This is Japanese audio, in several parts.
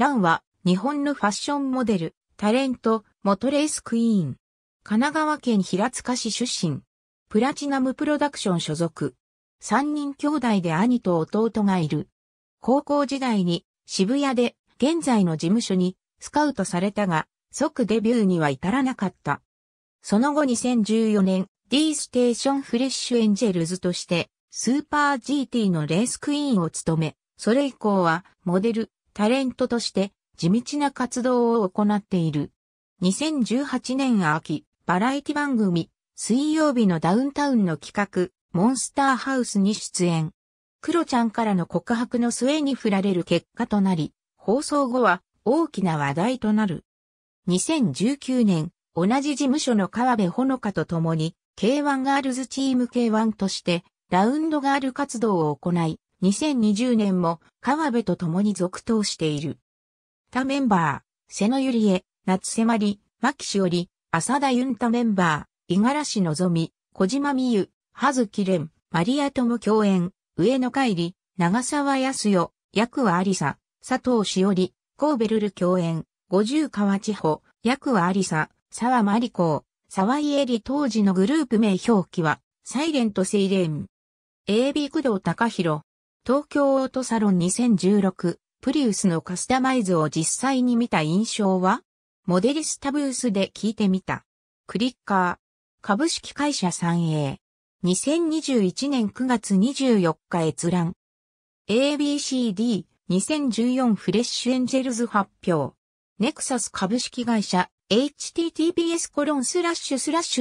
ランは日本のファッションモデル、タレント、元レースクイーン。神奈川県平塚市出身。プラチナムプロダクション所属。三人兄弟で兄と弟がいる。高校時代に渋谷で現在の事務所にスカウトされたが、即デビューには至らなかった。その後2014年、D ステーションフレッシュエンジェルズとして、スーパー GT のレースクイーンを務め、それ以降は、モデル、タレントとして地道な活動を行っている。2018年秋、バラエティ番組、水曜日のダウンタウンの企画、モンスターハウスに出演。クロちゃんからの告白の末に振られる結果となり、放送後は大きな話題となる。2019年、同じ事務所の河辺ほのかと共に、K1 ガールズチーム K1 として、ラウンドガール活動を行い、2020年も川辺と共に続投している。他メンバー、瀬野ゆりえ、夏瀬まり、牧しおり、浅田ゆんたメンバー、五十嵐のぞみ、小島美優、葉月蓮、マリアとも共演、上野帰り、長沢康代、役はありさ、佐藤しおり、神戸ルル共演、五十川千穂、役はありさ、沢真理子、沢井恵里当時のグループ名表記は、サイレントセイレン。AB 工藤隆弘、東京オートサロン2016プリウスのカスタマイズを実際に見た印象はモデリスタブースで聞いてみた。クリッカー株式会社 3A 2021年9月24日閲覧 ABCD 2014フレッシュエンジェルズ発表ネクサス株式会社 https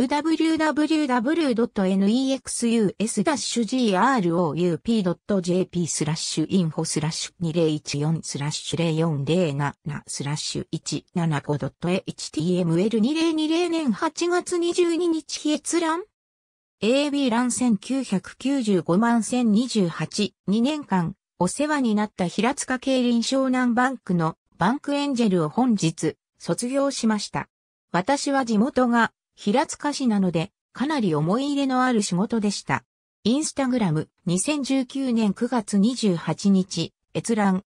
www.nexus-group.jp i n f o 2014 0407 175.html2020 年8月22日閲覧 AB 欄1995万1028 2年間お世話になった平塚競林湘南バンクのバンクエンジェルを本日卒業しました。私は地元が平塚市なので、かなり思い入れのある仕事でした。インスタグラム2019年9月28日、閲覧。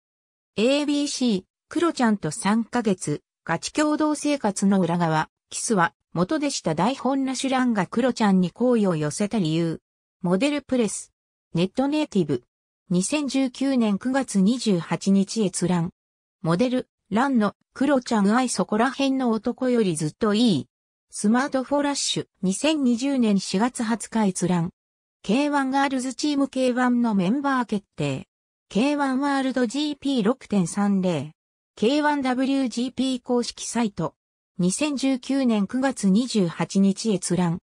ABC、クロちゃんと3ヶ月、ガチ共同生活の裏側、キスは、元でした台本ラシュランがちゃんに好意を寄せた理由。モデルプレス。ネットネイティブ。2019年9月28日閲覧。モデル、ランの、黒ちゃん愛そこら辺の男よりずっといい。スマートフォラッシュ2020年4月20日閲覧。K1 ガールズチーム K1 のメンバー決定。K1 ワールド GP6.30。K1WGP 公式サイト。2019年9月28日閲覧。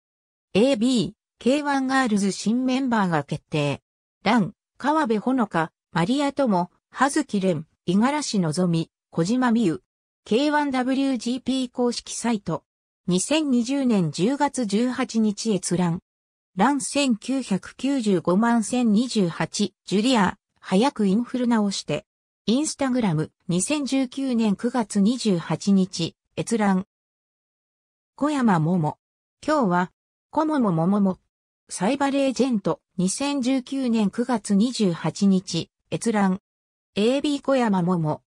AB、K1 ガールズ新メンバーが決定。ラン、川辺ほのか、マリア友、葉月蓮、五十嵐のぞみ、小島美優。K1WGP 公式サイト。2020年10月18日閲覧。ラン1995万1028。ジュリア、早くインフル直して。インスタグラム、2019年9月28日、閲覧。小山桃。今日は、小桃桃も。サイバレージェント、2019年9月28日、閲覧。AB 小山桃。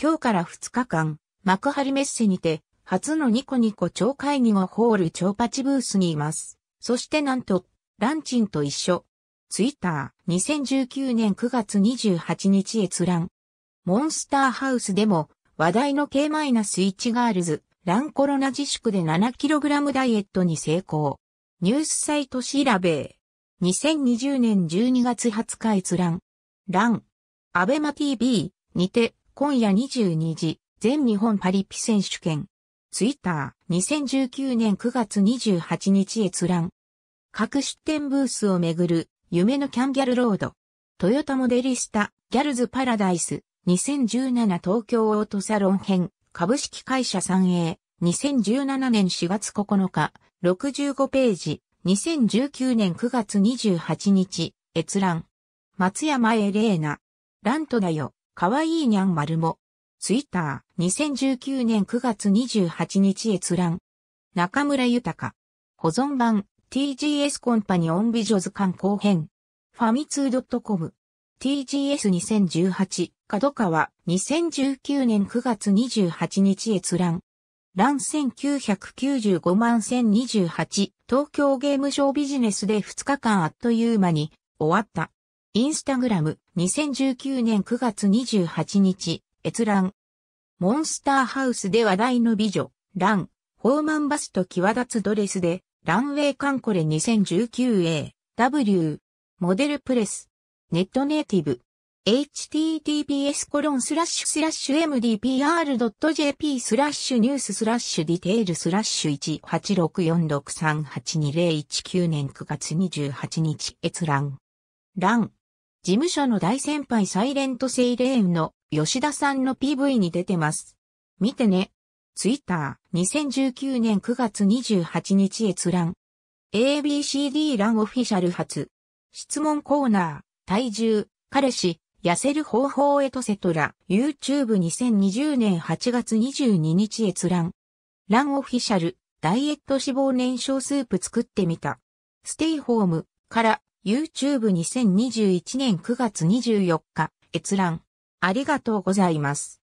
今日から2日間、幕張メッセにて、初のニコニコ超会議後ホール超パチブースにいます。そしてなんと、ランチンと一緒。ツイッター、2019年9月28日閲覧。モンスターハウスでも、話題の K-1 ガールズ、ランコロナ自粛で 7kg ダイエットに成功。ニュースサイト調べ。2020年12月20日閲覧。ラン。アベマ TV にて今夜22時、全日本パリピ選手権。ツイッター、2019年9月28日閲覧。各出店ブースをめぐる、夢のキャンギャルロード。トヨタモデリスタ、ギャルズパラダイス、2017東京オートサロン編、株式会社 3A、2017年4月9日、65ページ、2019年9月28日、閲覧。松山エレーナ。ラントだよ。かわいいにゃんまるも、ツイッター2019年9月28日閲覧。中村豊。保存版 TGS コンパニオンビジョズ観光編。ファミツー .com。TGS2018 角川2019年9月28日閲覧。ン1995万1028東京ゲームショービジネスで2日間あっという間に終わった。インスタグラム、2019年9月28日、閲覧。モンスターハウスで話題の美女、ラン、ホーマンバスと際立つドレスで、ランウェイカンコレ 2019A、W、モデルプレス、ネットネイティブ、https コロンスラッシュスラッシュ mdpr.jp スラッシュニューススラッシュディテールスラッシュ18646382019年9月28日閲覧。ラン。事務所の大先輩サイレントセイレーンの吉田さんの PV に出てます。見てね。ツイッター2019年9月28日閲覧。ABCD ランオフィシャル初。質問コーナー、体重、彼氏、痩せる方法エトセトラ、YouTube2020 年8月22日閲覧。ランオフィシャル、ダイエット脂肪燃焼スープ作ってみた。ステイホームから YouTube2021 年9月24日、閲覧。ありがとうございます。